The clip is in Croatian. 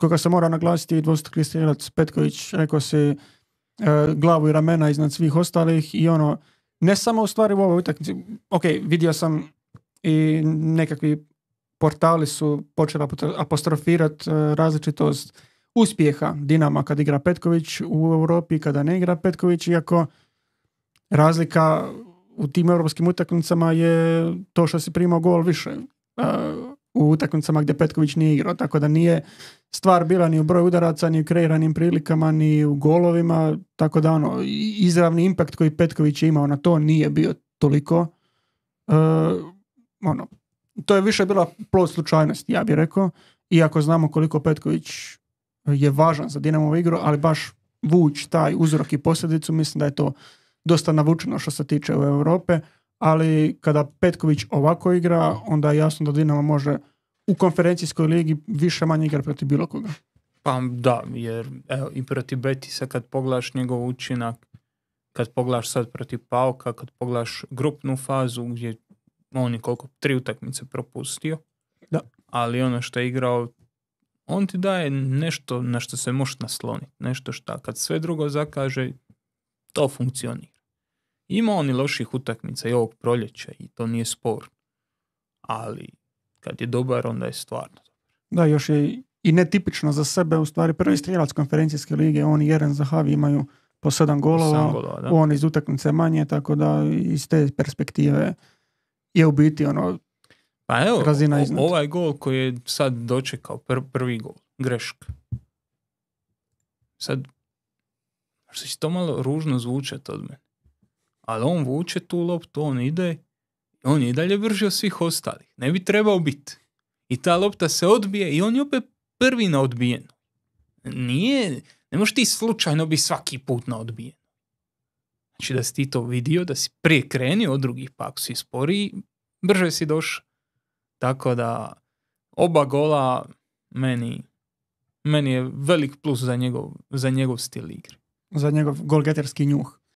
koga se mora naglasiti i Petković rekao si e, glavu i ramena iznad svih ostalih i ono, ne samo u stvari u ovoj utakmici, ok, vidio sam i nekakvi portali su počeli apostrofirati e, različitost uspjeha Dinama kad igra Petković u Europi kada ne igra Petković, iako razlika u tim europskim utakmicama je to što si primao gol više. E, u utakmicama gdje Petković nije igrao, tako da nije stvar bila ni u broju udaraca, ni u kreiranim prilikama, ni u golovima, tako da ono, izravni impakt koji Petković je imao na to nije bio toliko. E, ono, to je više bila plod slučajnost, ja bih rekao, iako znamo koliko Petković je važan za dinamo igru, ali baš vuć taj uzrok i posljedicu, mislim da je to dosta navučeno što se tiče u Europe ali kada Petković ovako igra, onda je jasno da Dinamo može u konferencijskoj ligi više manje igra protiv bilo koga. Pa da, jer evo, i protiv Betisa kad pogledaš njegov učinak, kad pogledaš sad protiv Pauka, kad pogledaš grupnu fazu gdje on je koliko, tri utakmice propustio, da. ali ono što je igrao, on ti daje nešto na što se možeš nasloniti, nešto što kad sve drugo zakaže, to funkcionira. Ima oni loših utakmica i ovog proljeća i to nije spor. Ali kad je dobar, onda je stvarno Da, još je i netipično za sebe, u stvari prvi strijelac konferencijske lige, oni jedan za Havi imaju po sedam golova, golova on iz utakmice manje, tako da iz te perspektive je u biti ono pa evo, razina ovaj gol koji je sad dočekao, prvi gol, greška. Sad, što će to malo ružno zvučati od mene, ali on vuče tu loptu, on ide, on je i dalje brži od svih ostalih. Ne bi trebao biti. I ta lopta se odbije i on je opet prvi na odbijenu. Nije, ne možeš ti slučajno bi svaki put na odbijenu. Znači da si ti to vidio, da si prije krenio od drugih, pa ako si sporiji, brže si došao. Tako da, oba gola meni, meni je velik plus za njegov, za njegov stil igre. Za njegov golgeterski njuh.